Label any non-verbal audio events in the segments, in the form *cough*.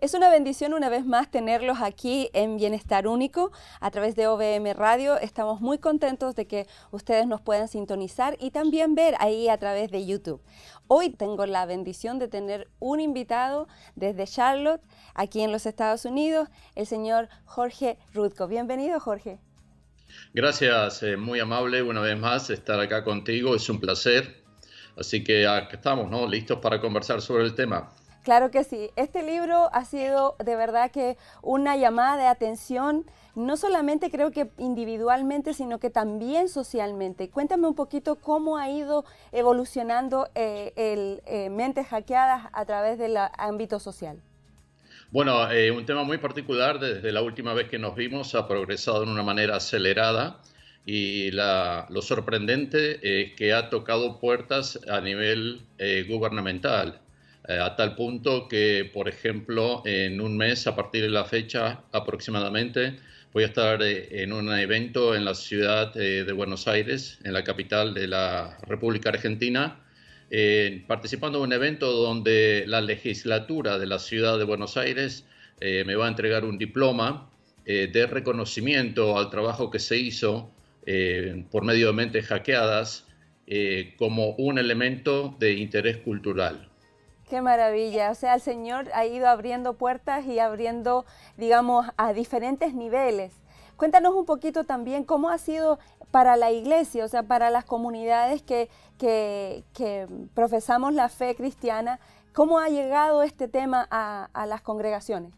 Es una bendición una vez más tenerlos aquí en Bienestar Único a través de OBM Radio. Estamos muy contentos de que ustedes nos puedan sintonizar y también ver ahí a través de YouTube. Hoy tengo la bendición de tener un invitado desde Charlotte, aquí en los Estados Unidos, el señor Jorge Rutko. Bienvenido, Jorge. Gracias, eh, muy amable una vez más estar acá contigo, es un placer. Así que ah, estamos, ¿no? Listos para conversar sobre el tema. Claro que sí. Este libro ha sido de verdad que una llamada de atención, no solamente creo que individualmente, sino que también socialmente. Cuéntame un poquito cómo ha ido evolucionando eh, el eh, Mentes Hackeadas a través del ámbito social. Bueno, eh, un tema muy particular, desde la última vez que nos vimos ha progresado de una manera acelerada y lo sorprendente es que ha tocado puertas a nivel gubernamental eh, a tal punto que, por ejemplo, en un mes, a partir de la fecha aproximadamente, voy a estar eh, en un evento en la ciudad eh, de Buenos Aires, en la capital de la República Argentina, participando en un evento donde la legislatura de la ciudad de Buenos Aires me va a entregar un diploma de reconocimiento al trabajo que se hizo por medio de mentes hackeadas como un elemento de interés cultural. Qué maravilla. O sea, el Señor ha ido abriendo puertas y abriendo, digamos, a diferentes niveles. Cuéntanos un poquito también cómo ha sido para la iglesia, o sea, para las comunidades que, que, profesamos la fe cristiana, cómo ha llegado este tema a las congregaciones.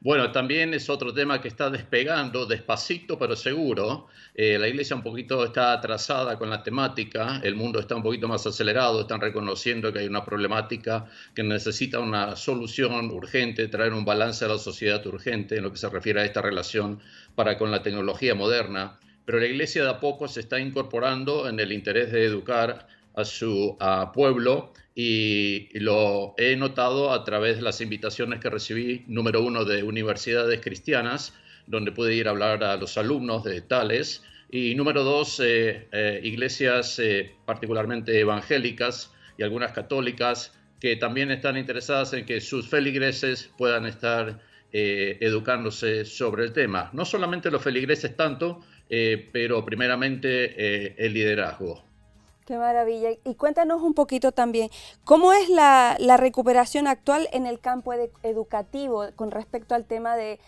Bueno, también es otro tema que está despegando despacito pero seguro. Eh, la iglesia un poquito está atrasada con la temática, el mundo está un poquito más acelerado, están reconociendo que hay una problemática que necesita una solución urgente, traer un balance a la sociedad urgente en lo que se refiere a esta relación para con la tecnología moderna. Pero la iglesia de a poco se está incorporando en el interés de educar a su pueblo y lo he notado a través de las invitaciones que recibí, número uno, de universidades cristianas, donde pude ir a hablar a los alumnos de tales, y número dos, eh, eh, iglesias eh, particularmente evangélicas y algunas católicas que también están interesadas en que sus feligreses puedan estar educándose sobre el tema. No solamente los feligreses tanto, pero primeramente el liderazgo. Qué maravilla. Y cuéntanos un poquito también, ¿cómo es la, recuperación actual en el campo educativo con respecto al tema de,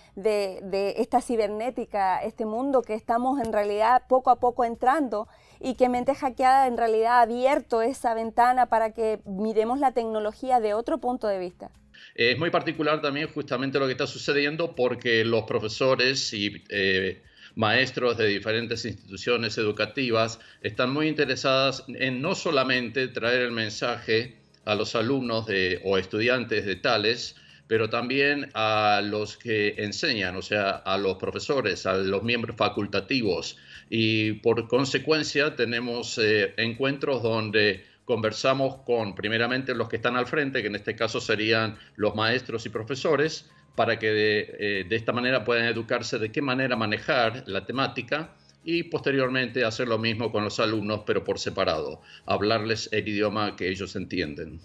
esta cibernética, este mundo que estamos en realidad poco a poco entrando y que Mente Hackeada en realidad ha abierto esa ventana para que miremos la tecnología de otro punto de vista? Es muy particular también justamente lo que está sucediendo porque los profesores y... Eh, maestros de diferentes instituciones educativas están muy interesadas en no solamente traer el mensaje a los alumnos o estudiantes de tales, pero también a los que enseñan, o sea, a los profesores, a los miembros facultativos. Y por consecuencia tenemos eh, encuentros donde conversamos con primeramente los que están al frente, que en este caso serían los maestros y profesores, para que eh, de, esta manera puedan educarse de qué manera manejar la temática y posteriormente hacer lo mismo con los alumnos, pero por separado, hablarles el idioma que ellos entienden.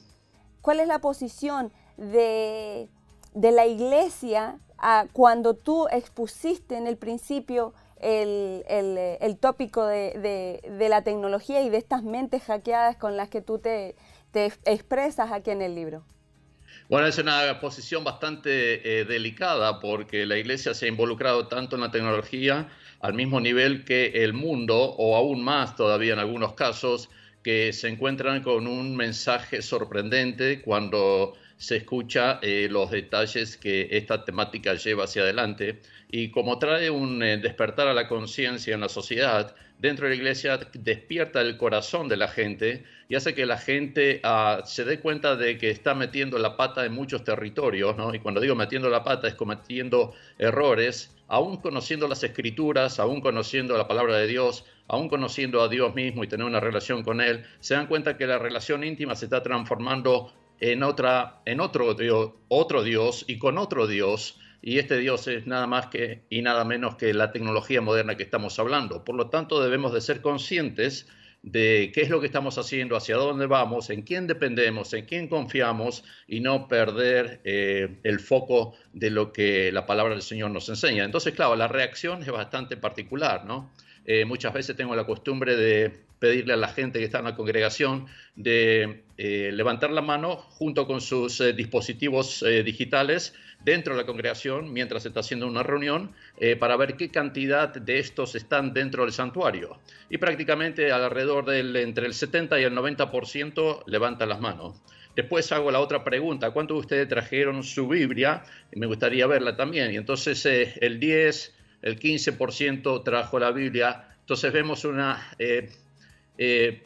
¿Cuál es la posición de, la iglesia cuando tú expusiste en el principio el, tópico de, la tecnología y de estas mentes hackeadas con las que tú te expresas aquí en el libro? Bueno, es una posición bastante eh, delicada porque la Iglesia se ha involucrado tanto en la tecnología al mismo nivel que el mundo, o aún más todavía en algunos casos, que se encuentran con un mensaje sorprendente cuando se escucha eh, los detalles que esta temática lleva hacia adelante y como trae un eh, despertar a la conciencia en la sociedad, dentro de la iglesia despierta el corazón de la gente y hace que la gente ah, se dé cuenta de que está metiendo la pata en muchos territorios, Y cuando digo metiendo la pata es cometiendo errores, aún conociendo las escrituras, aún conociendo la palabra de Dios, aún conociendo a Dios mismo y tener una relación con Él, se dan cuenta que la relación íntima se está transformando en, otra, en otro, dios, otro Dios y con otro Dios, y este Dios es nada más que y nada menos que la tecnología moderna que estamos hablando. Por lo tanto, debemos de ser conscientes de qué es lo que estamos haciendo, hacia dónde vamos, en quién dependemos, en quién confiamos y no perder eh, el foco de lo que la palabra del Señor nos enseña. Entonces, claro, la reacción es bastante particular, ¿no? Eh, muchas veces tengo la costumbre de pedirle a la gente que está en la congregación de eh, levantar la mano junto con sus eh, dispositivos digitales dentro de la congregación mientras se está haciendo una reunión para ver qué cantidad de estos están dentro del santuario. Y prácticamente alrededor del entre el 70 y el 90% levantan las manos. Después hago la otra pregunta, ¿cuántos de ustedes trajeron su Biblia? Me gustaría verla también. Y entonces el 10, el 15% trajo la Biblia. Entonces vemos una, eh, eh,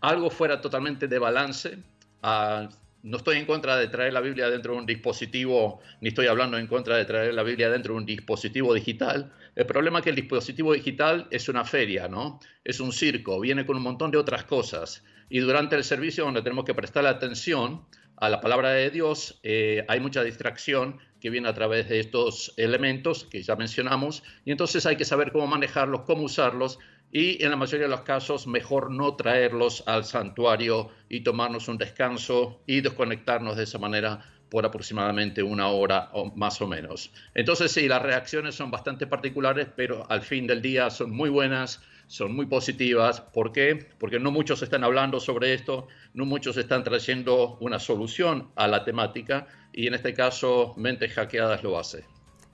algo fuera totalmente de balance. Ah, no estoy en contra de traer la Biblia dentro de un dispositivo, ni estoy hablando en contra de traer la Biblia dentro de un dispositivo digital. El problema es que el dispositivo digital es una feria, ¿no? Es un circo, viene con un montón de otras cosas. Y durante el servicio, donde tenemos que prestar atención a la palabra de Dios, eh, hay mucha distracción que viene a través de estos elementos que ya mencionamos, y entonces hay que saber cómo manejarlos, cómo usarlos, y en la mayoría de los casos mejor no traerlos al santuario y tomarnos un descanso y desconectarnos de esa manera por aproximadamente una hora o más o menos. Entonces sí, las reacciones son bastante particulares, pero al fin del día son muy buenas son muy positivas. ¿Por qué? Porque no muchos están hablando sobre esto, no muchos están trayendo una solución a la temática y en este caso Mentes Hackeadas lo hace.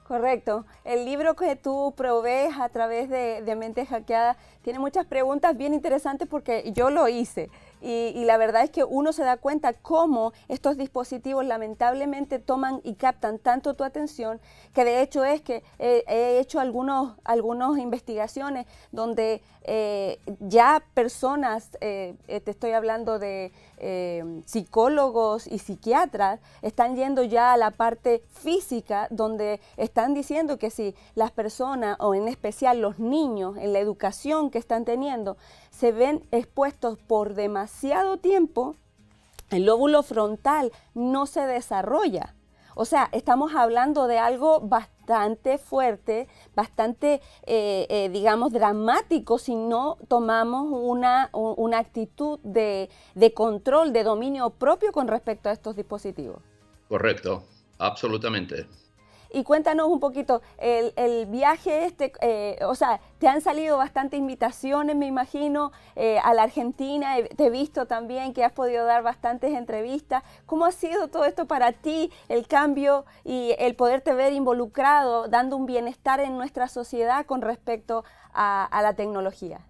Correcto. El libro que tú provees a través de, de Mente Hackeada tiene muchas preguntas bien interesantes porque yo lo hice. Y, la verdad es que uno se da cuenta cómo estos dispositivos lamentablemente toman y captan tanto tu atención, que de hecho es que he hecho algunas investigaciones donde eh, ya personas, eh, eh, te estoy hablando de psicólogos y psiquiatras, están yendo ya a la parte física, donde están diciendo que si las personas, o en especial los niños, en la educación que están teniendo, se ven expuestos por demasiado tiempo, el lóbulo frontal no se desarrolla. O sea, estamos hablando de algo bastante fuerte, bastante, eh, eh, digamos, dramático si no tomamos una, actitud de control, de dominio propio con respecto a estos dispositivos. Correcto, absolutamente. Y cuéntanos un poquito, el, viaje este, eh, o sea, te han salido bastantes invitaciones, me imagino, eh, a la Argentina, te he visto también que has podido dar bastantes entrevistas. ¿Cómo ha sido todo esto para ti, el cambio y el poderte ver involucrado, dando un bienestar en nuestra sociedad con respecto a la tecnología?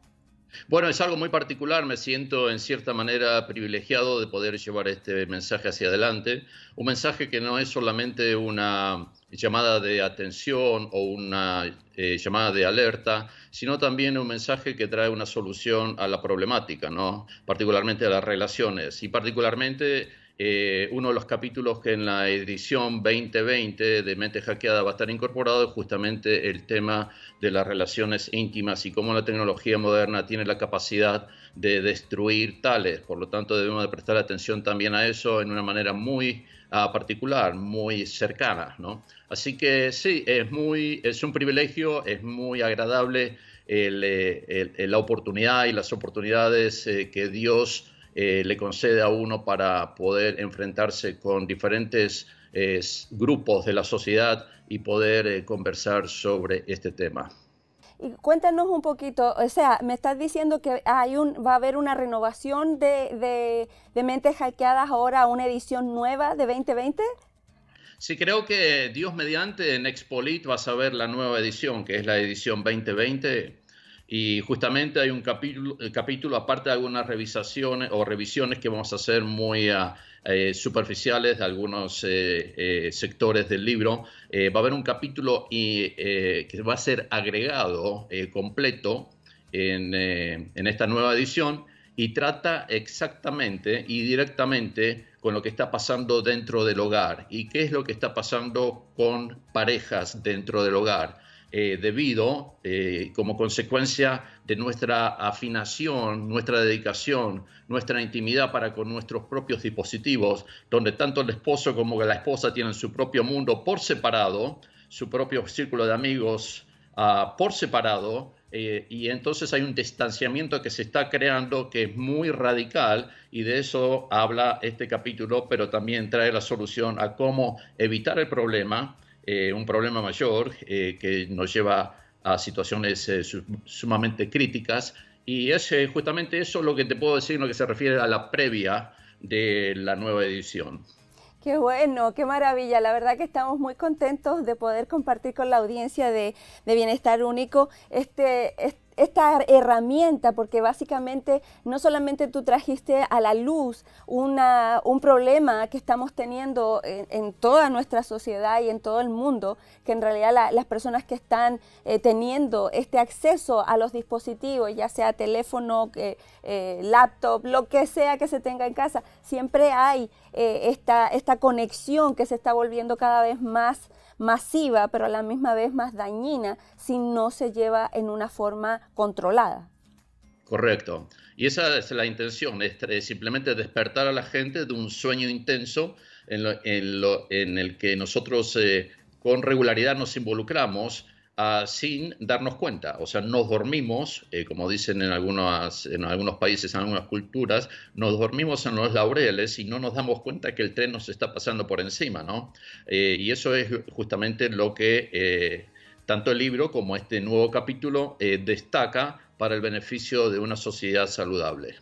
Bueno, es algo muy particular, me siento en cierta manera privilegiado de poder llevar este mensaje hacia adelante, un mensaje que no es solamente una llamada de atención o una eh, llamada de alerta, sino también un mensaje que trae una solución a la problemática, ¿no? particularmente a las relaciones y particularmente eh, uno de los capítulos que en la edición 2020 de Mente Hackeada va a estar incorporado es justamente el tema de las relaciones íntimas y cómo la tecnología moderna tiene la capacidad de destruir tales. Por lo tanto, debemos de prestar atención también a eso en una manera muy ah, particular, muy cercana. Así que sí, es, muy, es un privilegio, es muy agradable eh, la oportunidad y las oportunidades eh, que Dios eh, le concede a uno para poder enfrentarse con diferentes eh, grupos de la sociedad y poder eh, conversar sobre este tema. Y cuéntanos un poquito, o sea, me estás diciendo que hay un, va a haber una renovación de, de Mentes Hackeadas ahora, una edición nueva de 2020. Sí, creo que Dios mediante en Expolit vas a ver la nueva edición, que es la edición 2020, y justamente hay un eh, capítulo, aparte de algunas revisaciones o revisiones que vamos a hacer muy ah, eh, superficiales de algunos eh, sectores del libro, va a haber un capítulo y, que va a ser agregado completo en esta nueva edición y trata exactamente y directamente con lo que está pasando dentro del hogar y qué es lo que está pasando con parejas dentro del hogar eh, debido eh, como consecuencia de nuestra afinación, nuestra dedicación, nuestra intimidad para con nuestros propios dispositivos, donde tanto el esposo como la esposa tienen su propio mundo por separado, su propio círculo de amigos ah, por separado, eh, y entonces hay un distanciamiento que se está creando que es muy radical y de eso habla este capítulo, pero también trae la solución a cómo evitar el problema, eh, un problema mayor eh, que nos lleva a situaciones eh, sumamente críticas. Y es justamente eso lo que te puedo decir en lo que se refiere a la previa de la nueva edición. Qué bueno, qué maravilla. La verdad que estamos muy contentos de poder compartir con la audiencia de, de Bienestar Único este esta herramienta, porque básicamente no solamente tú trajiste a la luz un problema que estamos teniendo en, toda nuestra sociedad y en todo el mundo, que en realidad las personas que están eh, teniendo este acceso a los dispositivos, ya sea teléfono, eh, eh, laptop, lo que sea que se tenga en casa, siempre hay esta, esta conexión que se está volviendo cada vez más masiva, pero a la misma vez más dañina si no se lleva en una forma controlada. Correcto. Y esa es la intención, es simplemente despertar a la gente de un sueño intenso en, en, en el que nosotros eh, con regularidad nos involucramos sin darnos cuenta. O sea, nos dormimos, eh, como dicen en, en algunos países, en algunas culturas, nos dormimos en los laureles y no nos damos cuenta que el tren nos está pasando por encima, ¿no? Eh, y eso es justamente lo que eh, tanto el libro como este nuevo capítulo destaca para el beneficio de una sociedad saludable.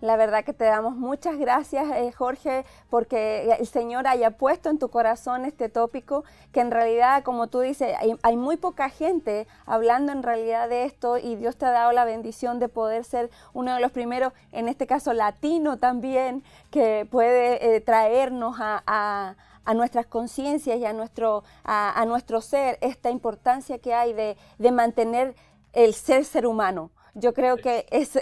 La verdad que te damos muchas gracias, eh, Jorge, porque el Señor haya puesto en tu corazón este tópico, que en realidad, como tú dices, hay, muy poca gente hablando en realidad de esto y Dios te ha dado la bendición de poder ser uno de los primeros, en este caso latino también, que puede eh, traernos a, nuestras conciencias y a nuestro, a, nuestro ser esta importancia que hay de mantener el ser ser humano, yo creo que *laughs* esa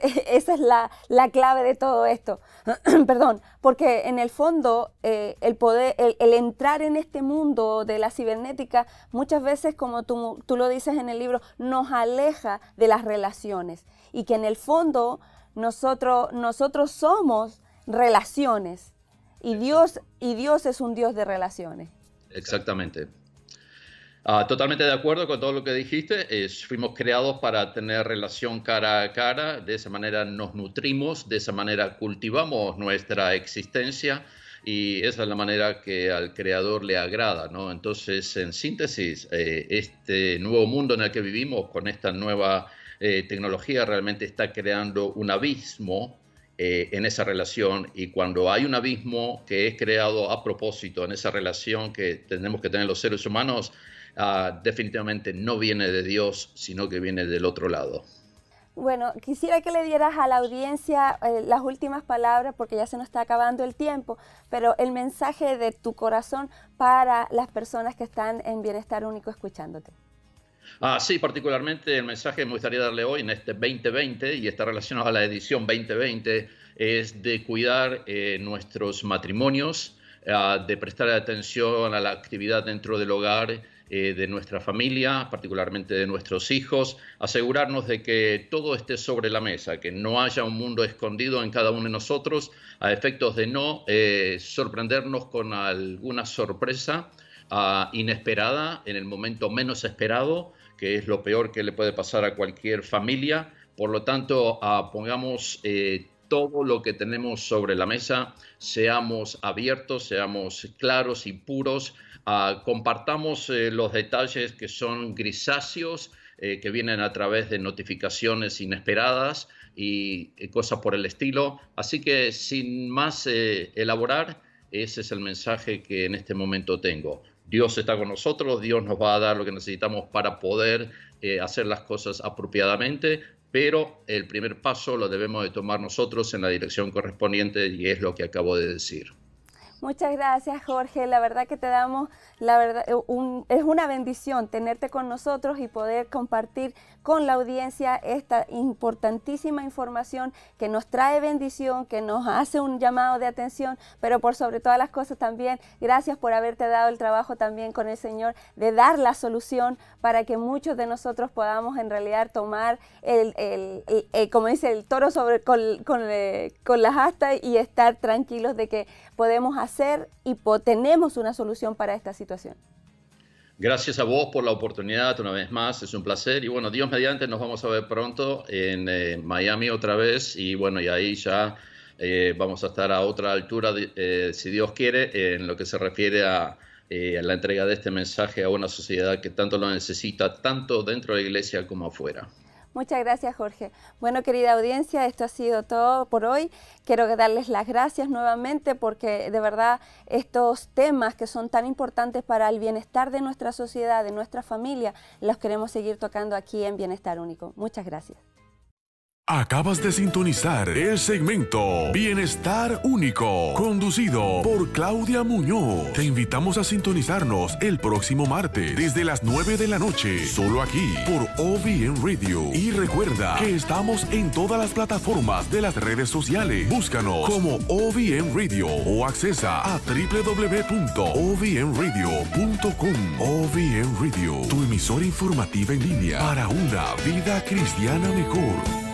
es la, clave de todo esto. *clears throat* Perdón, porque en el fondo eh, el poder, el, entrar en este mundo de la cibernética muchas veces, como tú, tú lo dices en el libro, nos aleja de las relaciones y que en el fondo nosotros, nosotros somos relaciones y Dios, y Dios es un Dios de relaciones. Exactamente. Ah, totalmente de acuerdo con todo lo que dijiste. fuimos creados para tener relación cara a cara. De esa manera nos nutrimos, de esa manera cultivamos nuestra existencia y esa es la manera que al creador le agrada, Entonces, en síntesis, eh, este nuevo mundo en el que vivimos con esta nueva eh, tecnología realmente está creando un abismo eh, en esa relación y cuando hay un abismo que es creado a propósito en esa relación que tenemos que tener los seres humanos, Ah, definitivamente no viene de Dios, sino que viene del otro lado. Bueno, quisiera que le dieras a la audiencia eh, las últimas palabras porque ya se nos está acabando el tiempo, pero el mensaje de tu corazón para las personas que están en Bienestar Único escuchándote. Ah, sí, particularmente el mensaje que me gustaría darle hoy en este 2020 y está relacionado a la edición 2020 es de cuidar eh, nuestros matrimonios, ah, de prestar atención a la actividad dentro del hogar eh, de nuestra familia, particularmente de nuestros hijos, asegurarnos de que todo esté sobre la mesa, que no haya un mundo escondido en cada uno de nosotros, a efectos de no eh, sorprendernos con alguna sorpresa ah, inesperada en el momento menos esperado, que es lo peor que le puede pasar a cualquier familia. Por lo tanto, ah, pongamos eh, todo lo que tenemos sobre la mesa, seamos abiertos, seamos claros y puros, ah, compartamos eh, los detalles que son grisáceos, eh, que vienen a través de notificaciones inesperadas y, eh, cosas por el estilo. Así que sin más elaborar, ese es el mensaje que en este momento tengo. Dios está con nosotros, Dios nos va a dar lo que necesitamos para poder hacer las cosas apropiadamente, pero el primer paso lo debemos de tomar nosotros en la dirección correspondiente y es lo que acabo de decir. Muchas gracias, Jorge. La verdad que te damos, la verdad, eh, es una bendición tenerte con nosotros y poder compartir con la audiencia esta importantísima información que nos trae bendición, que nos hace un llamado de atención, pero por sobre todas las cosas también, gracias por haberte dado el trabajo también con el Señor de dar la solución para que muchos de nosotros podamos en realidad tomar el, eh, como dice, el toro sobre, con, eh, con las astas y estar tranquilos de que podemos hacer y tenemos una solución para esta situación. Gracias a vos por la oportunidad una vez más, es un placer. Y bueno, Dios mediante, nos vamos a ver pronto en eh, Miami otra vez. Y bueno, y ahí ya eh, vamos a estar a otra altura, eh, si Dios quiere, en lo que se refiere a, la entrega de este mensaje a una sociedad que tanto lo necesita, tanto dentro de la iglesia como afuera. Muchas gracias, Jorge. Bueno, querida audiencia, esto ha sido todo por hoy. Quiero darles las gracias nuevamente porque de verdad estos temas que son tan importantes para el bienestar de nuestra sociedad, de nuestra familia, los queremos seguir tocando aquí en Bienestar Único. Muchas gracias. Acabas de sintonizar el segmento Bienestar Único, conducido por Claudia Muñoz. Te invitamos a sintonizarnos el próximo martes desde las 9 de la noche, solo aquí por OBN Radio. Y recuerda que estamos en todas las plataformas de las redes sociales. Búscanos como OBN Radio o accesa a www.ovnradio.com. OBN Radio, tu emisora informativa en línea para una vida cristiana mejor.